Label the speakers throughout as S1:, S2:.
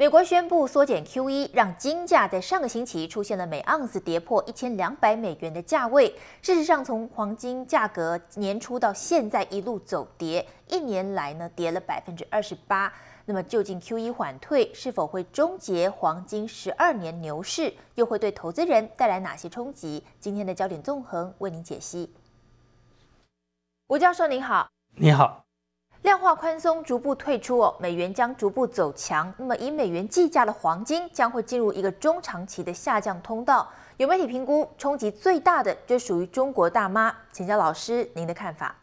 S1: 美国宣布缩减 Q1，让金价在上个星期出现了每盎司跌破一千两百美元的价位。事实上，从黄金价格年初到现在一路走跌，一年来呢跌了百分之二十八。那么，究竟 Q1 缓退是否会终结黄金十二年牛市？又会对投资人带来哪些冲击？今天的焦点纵横为您解析。吴教授您好，你好。量化宽松逐步退出哦，美元将逐步走强。那么以美元计价的黄金将会进入一个中长期的下降通道。有媒体评估，冲击最大的就属于中国大妈。请教老师，您的看法？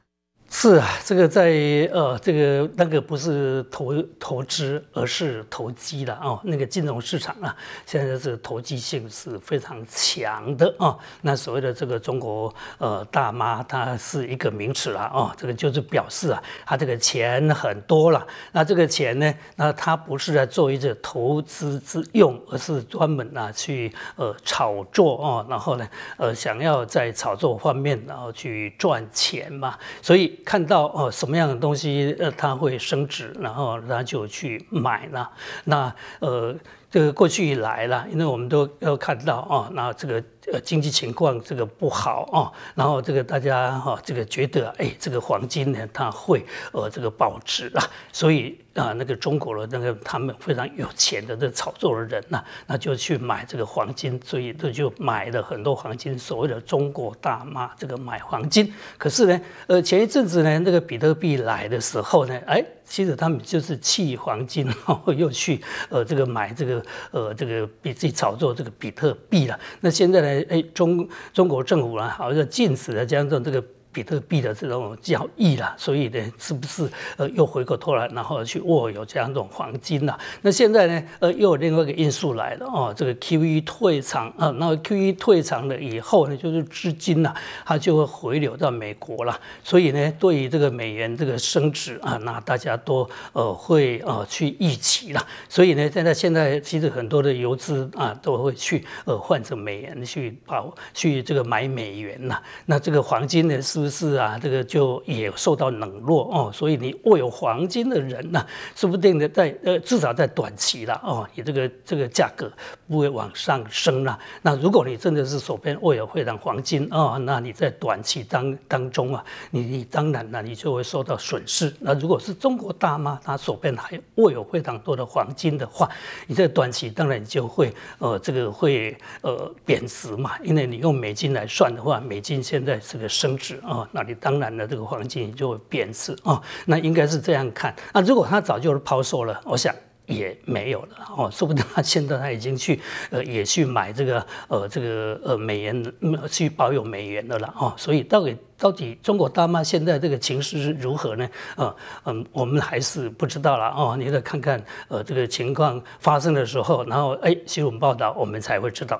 S2: 是啊，这个在呃，这个那个不是投投资，而是投机的哦。那个金融市场啊，现在是投机性是非常强的啊。那所谓的这个中国呃大妈，它是一个名词了啊。这个就是表示啊，她这个钱很多了。那这个钱呢，那她不是在做一些投资之用，而是专门啊去呃炒作哦，然后呢呃想要在炒作方面然后去赚钱嘛。所以。看到哦，什么样的东西呃，它会升值，然后他就去买了，那呃。这个过去以来啦，因为我们都要看到啊，那这个呃经济情况这个不好啊，然后这个大家哈这个觉得哎这个黄金呢它会呃这个保值啊，所以啊那个中国的那个他们非常有钱的这炒作的人呢，那就去买这个黄金，所以这就买了很多黄金，所谓的中国大妈这个买黄金，可是呢呃前一阵子呢那个比特币来的时候呢哎。其实他们就是弃黄金，然后又去呃这个买这个呃这个比自己炒作这个比特币了。那现在呢，哎，中中国政府呢，好像禁止了这样的这个。比特币的这种交易啦，所以呢，是不是呃又回过头来，然后去握有这样一种黄金啦？那现在呢，呃，又有另外一个因素来了哦，这个 Q E 退场啊，那 Q E 退场了以后呢，就是资金呐，它就会回流到美国了，所以呢，对于这个美元这个升值啊，那大家都呃会呃去预期了，所以呢，现在现在其实很多的游资啊都会去呃换成美元去把去这个买美元呐，那这个黄金呢是。不是啊，这个就也受到冷落哦，所以你握有黄金的人呢，说不定的在呃至少在短期了哦，你这个这个价格不会往上升了。那如果你真的是手边握有非常黄金哦，那你在短期当当中啊，你你当然了，你就会受到损失。那如果是中国大妈她手边还握有非常多的黄金的话，你在短期当然就会呃这个会呃贬值嘛，因为你用美金来算的话，美金现在这个升值啊。哦，那你当然了，这个黄金就会贬值哦。那应该是这样看。那如果他早就抛售了，我想也没有了哦。说不定他现在他已经去呃，也去买这个呃，这个呃美元，去保有美元的了哦。所以到底到底中国大妈现在这个情势是如何呢？呃嗯，我们还是不知道了哦。你得看看呃这个情况发生的时候，然后哎新闻报道我们才会知道。